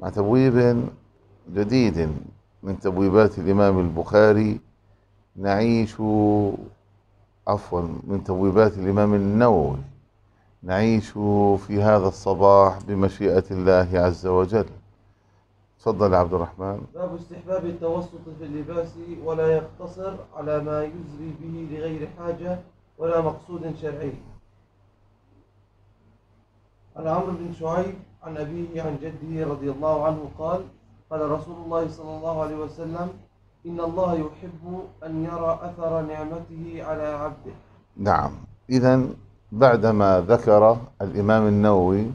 مع تبويب جديد من تبويبات الإمام البخاري نعيش عفوا من تبويبات الإمام النووي نعيش في هذا الصباح بمشيئة الله عز وجل تفضل عبد الرحمن باب استحباب التوسط في اللباس ولا يقتصر على ما يزري به لغير حاجة ولا مقصود شرعي عن عمرو بن شعيب عن أبيه عن جده رضي الله عنه قال قال رسول الله صلى الله عليه وسلم إن الله يحب أن يرى أثر نعمته على عبده نعم إذا بعدما ذكر الإمام النووي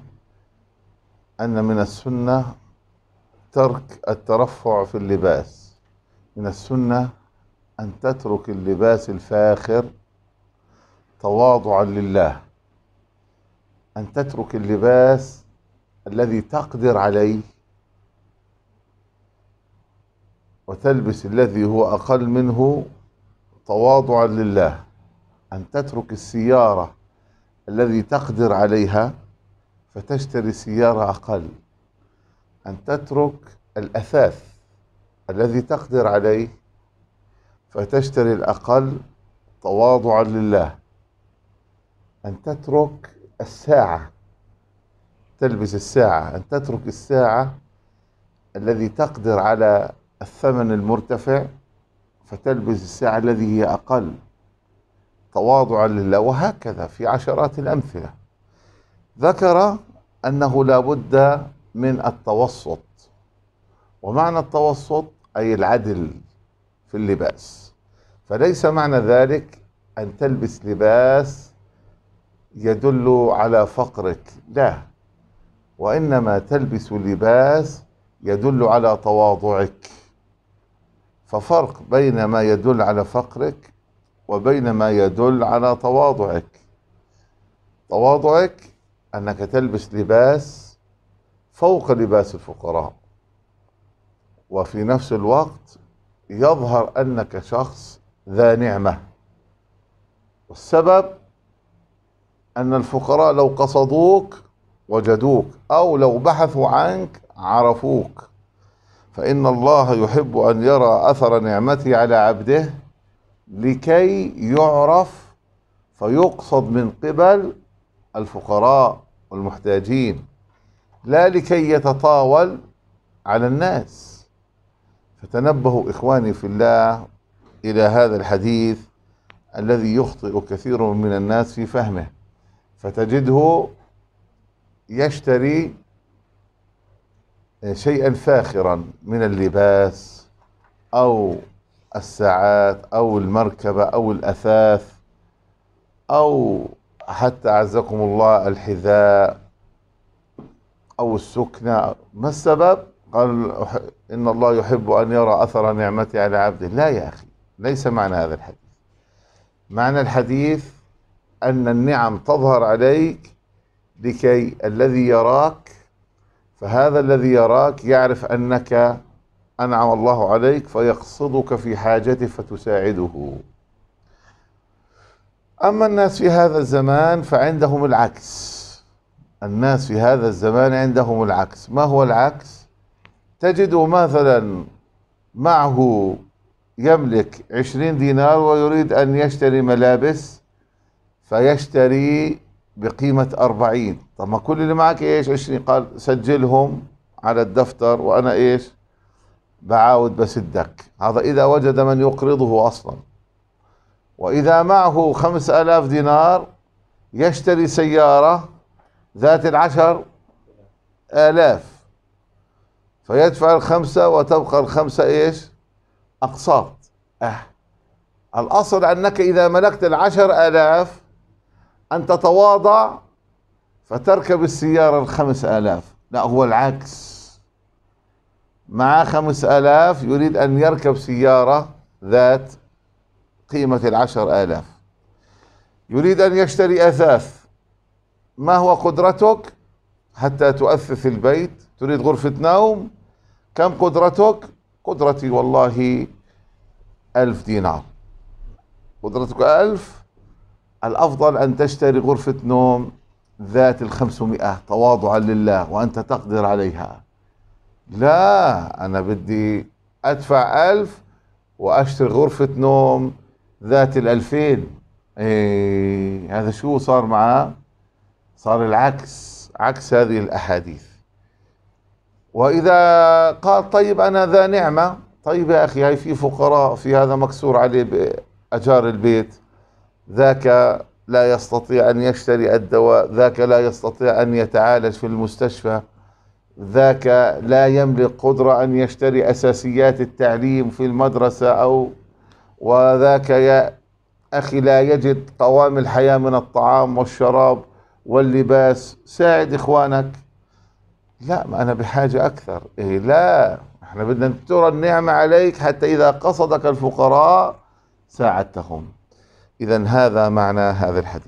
أن من السنة ترك الترفع في اللباس من السنة أن تترك اللباس الفاخر تواضعا لله أن تترك اللباس الذي تقدر عليه وتلبس الذي هو أقل منه تواضعا لله أن تترك السيارة الذي تقدر عليها فتشتري سيارة أقل أن تترك الأثاث الذي تقدر عليه فتشتري الأقل تواضعا لله أن تترك الساعة تلبس الساعة أن تترك الساعة الذي تقدر على الثمن المرتفع فتلبس الساعة الذي هي أقل تواضعا لله وهكذا في عشرات الأمثلة ذكر أنه لا بد من التوسط ومعنى التوسط أي العدل في اللباس فليس معنى ذلك أن تلبس لباس يدل على فقرك لا وإنما تلبس لباس يدل على تواضعك ففرق بين ما يدل على فقرك وبين ما يدل على تواضعك تواضعك أنك تلبس لباس فوق لباس الفقراء وفي نفس الوقت يظهر أنك شخص ذا نعمة والسبب أن الفقراء لو قصدوك وجدوك أو لو بحثوا عنك عرفوك فإن الله يحب أن يرى أثر نعمته على عبده لكي يعرف فيقصد من قبل الفقراء والمحتاجين لا لكي يتطاول على الناس فتنبهوا إخواني في الله إلى هذا الحديث الذي يخطئ كثير من الناس في فهمه فتجده يشتري آه، شيئا فاخرا من اللباس أو الساعات أو المركبة أو الأثاث أو حتى عزكم الله الحذاء أو السكنة ما السبب؟ قال إن الله يحب أن يرى أثر نعمتي على عبده لا يا أخي ليس معنى هذا الحديث معنى الحديث أن النعم تظهر عليك لكي الذي يراك فهذا الذي يراك يعرف انك انعم الله عليك فيقصدك في حاجته فتساعده اما الناس في هذا الزمان فعندهم العكس الناس في هذا الزمان عندهم العكس ما هو العكس تجد مثلا معه يملك عشرين دينار ويريد أن يشتري ملابس فيشتري بقيمة أربعين طب ما كل اللي معك إيش عشرين قال سجلهم على الدفتر وأنا إيش بعاود بسدك هذا إذا وجد من يقرضه أصلا وإذا معه خمس ألاف دينار يشتري سيارة ذات العشر آلاف فيدفع الخمسة وتبقى الخمسة إيش أقساط أه الأصل أنك إذا ملكت العشر آلاف أن تتواضع فتركب السيارة الخمس آلاف لا هو العكس مع خمس آلاف يريد أن يركب سيارة ذات قيمة العشر آلاف يريد أن يشتري أثاث ما هو قدرتك حتى تؤثث البيت تريد غرفة نوم كم قدرتك قدرتي والله ألف دينار قدرتك ألف الأفضل أن تشتري غرفة نوم ذات الخمسمائة تواضعا لله وأنت تقدر عليها لا أنا بدي أدفع ألف وأشتري غرفة نوم ذات الألفين إيه هذا شو صار معاه صار العكس عكس هذه الأحاديث وإذا قال طيب أنا ذا نعمة طيب يا أخي هاي في فقراء في هذا مكسور عليه بأجار البيت ذاك لا يستطيع أن يشتري الدواء ذاك لا يستطيع أن يتعالج في المستشفى ذاك لا يملك قدرة أن يشتري أساسيات التعليم في المدرسة أو وذاك يا أخي لا يجد قوام الحياة من الطعام والشراب واللباس ساعد إخوانك لا ما أنا بحاجة أكثر إيه لا احنا بدنا ترى النعمة عليك حتى إذا قصدك الفقراء ساعدتهم إذا هذا معنى هذا الحديث